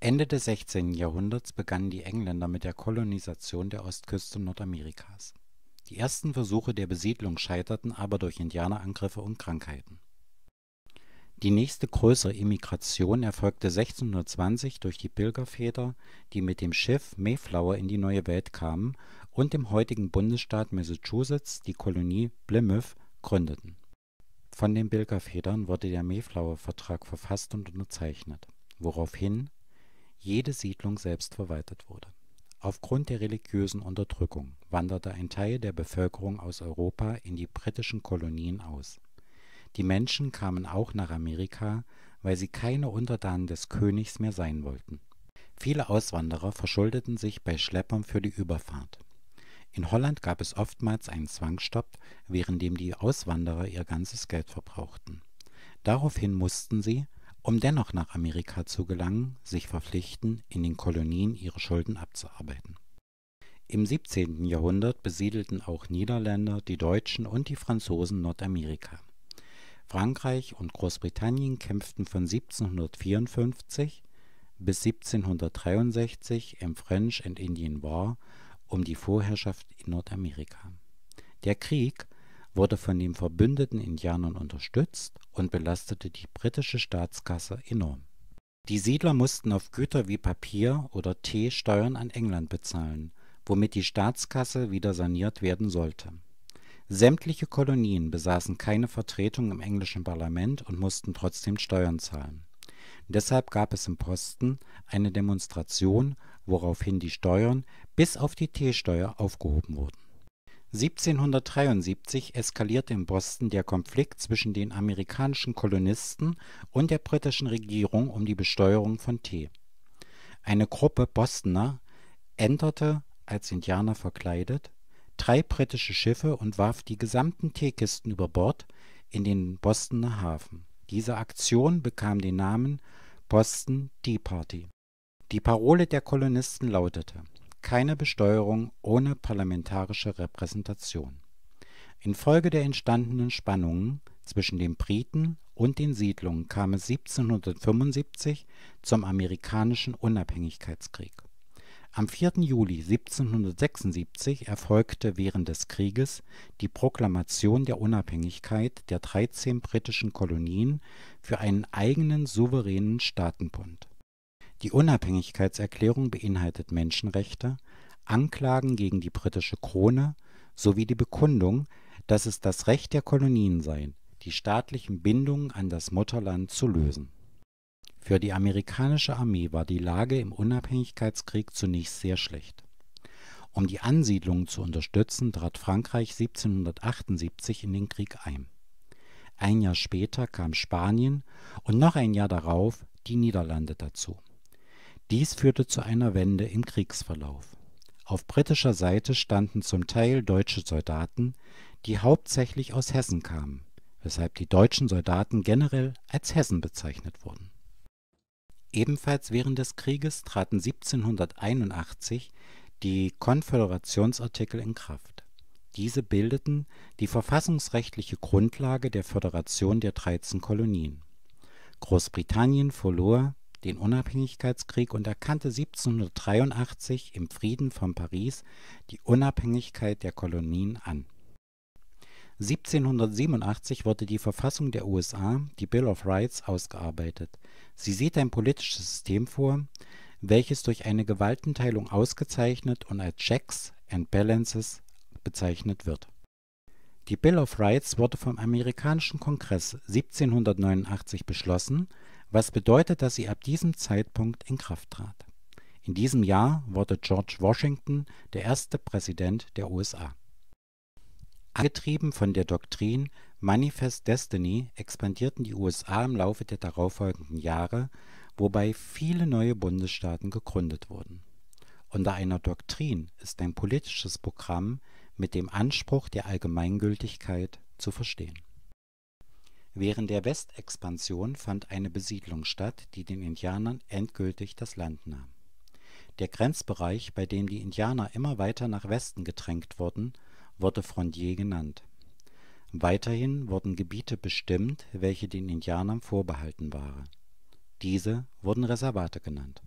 Ende des 16. Jahrhunderts begannen die Engländer mit der Kolonisation der Ostküste Nordamerikas. Die ersten Versuche der Besiedlung scheiterten aber durch Indianerangriffe und Krankheiten. Die nächste größere Immigration erfolgte 1620 durch die Pilgerväter, die mit dem Schiff Mayflower in die Neue Welt kamen und im heutigen Bundesstaat Massachusetts die Kolonie Plymouth gründeten. Von den Pilgervätern wurde der Mayflower-Vertrag verfasst und unterzeichnet, woraufhin jede Siedlung selbst verwaltet wurde. Aufgrund der religiösen Unterdrückung wanderte ein Teil der Bevölkerung aus Europa in die britischen Kolonien aus. Die Menschen kamen auch nach Amerika, weil sie keine Untertanen des Königs mehr sein wollten. Viele Auswanderer verschuldeten sich bei Schleppern für die Überfahrt. In Holland gab es oftmals einen Zwangsstopp, während dem die Auswanderer ihr ganzes Geld verbrauchten. Daraufhin mussten sie, um dennoch nach Amerika zu gelangen, sich verpflichten, in den Kolonien ihre Schulden abzuarbeiten. Im 17. Jahrhundert besiedelten auch Niederländer, die Deutschen und die Franzosen Nordamerika. Frankreich und Großbritannien kämpften von 1754 bis 1763 im French and Indian War um die Vorherrschaft in Nordamerika. Der Krieg wurde von den verbündeten Indianern unterstützt und belastete die britische Staatskasse enorm. Die Siedler mussten auf Güter wie Papier oder Tee Steuern an England bezahlen, womit die Staatskasse wieder saniert werden sollte. Sämtliche Kolonien besaßen keine Vertretung im englischen Parlament und mussten trotzdem Steuern zahlen. Deshalb gab es im Posten eine Demonstration, woraufhin die Steuern bis auf die Teesteuer aufgehoben wurden 1773 eskalierte in Boston der Konflikt zwischen den amerikanischen Kolonisten und der britischen Regierung um die Besteuerung von Tee. Eine Gruppe Bostoner enterte, als Indianer verkleidet, drei britische Schiffe und warf die gesamten Teekisten über Bord in den Bostoner Hafen. Diese Aktion bekam den Namen Boston Tea Party. Die Parole der Kolonisten lautete keine Besteuerung ohne parlamentarische Repräsentation. Infolge der entstandenen Spannungen zwischen den Briten und den Siedlungen kam es 1775 zum Amerikanischen Unabhängigkeitskrieg. Am 4. Juli 1776 erfolgte während des Krieges die Proklamation der Unabhängigkeit der 13 britischen Kolonien für einen eigenen souveränen Staatenbund die Unabhängigkeitserklärung beinhaltet Menschenrechte, Anklagen gegen die britische Krone sowie die Bekundung, dass es das Recht der Kolonien sei, die staatlichen Bindungen an das Mutterland zu lösen. Für die amerikanische Armee war die Lage im Unabhängigkeitskrieg zunächst sehr schlecht. Um die Ansiedlungen zu unterstützen, trat Frankreich 1778 in den Krieg ein. Ein Jahr später kam Spanien und noch ein Jahr darauf die Niederlande dazu dies führte zu einer Wende im Kriegsverlauf. Auf britischer Seite standen zum Teil deutsche Soldaten, die hauptsächlich aus Hessen kamen, weshalb die deutschen Soldaten generell als Hessen bezeichnet wurden. Ebenfalls während des Krieges traten 1781 die Konföderationsartikel in Kraft. Diese bildeten die verfassungsrechtliche Grundlage der Föderation der 13 Kolonien. Großbritannien verlor den Unabhängigkeitskrieg und erkannte 1783 im Frieden von Paris die Unabhängigkeit der Kolonien an. 1787 wurde die Verfassung der USA, die Bill of Rights, ausgearbeitet. Sie sieht ein politisches System vor, welches durch eine Gewaltenteilung ausgezeichnet und als Checks and Balances bezeichnet wird. Die Bill of Rights wurde vom amerikanischen Kongress 1789 beschlossen was bedeutet, dass sie ab diesem Zeitpunkt in Kraft trat. In diesem Jahr wurde George Washington der erste Präsident der USA. Angetrieben von der Doktrin Manifest Destiny expandierten die USA im Laufe der darauffolgenden Jahre, wobei viele neue Bundesstaaten gegründet wurden. Unter einer Doktrin ist ein politisches Programm mit dem Anspruch der Allgemeingültigkeit zu verstehen Während der Westexpansion fand eine Besiedlung statt, die den Indianern endgültig das Land nahm. Der Grenzbereich, bei dem die Indianer immer weiter nach Westen gedrängt wurden, wurde Frontier genannt. Weiterhin wurden Gebiete bestimmt, welche den Indianern vorbehalten waren. Diese wurden Reservate genannt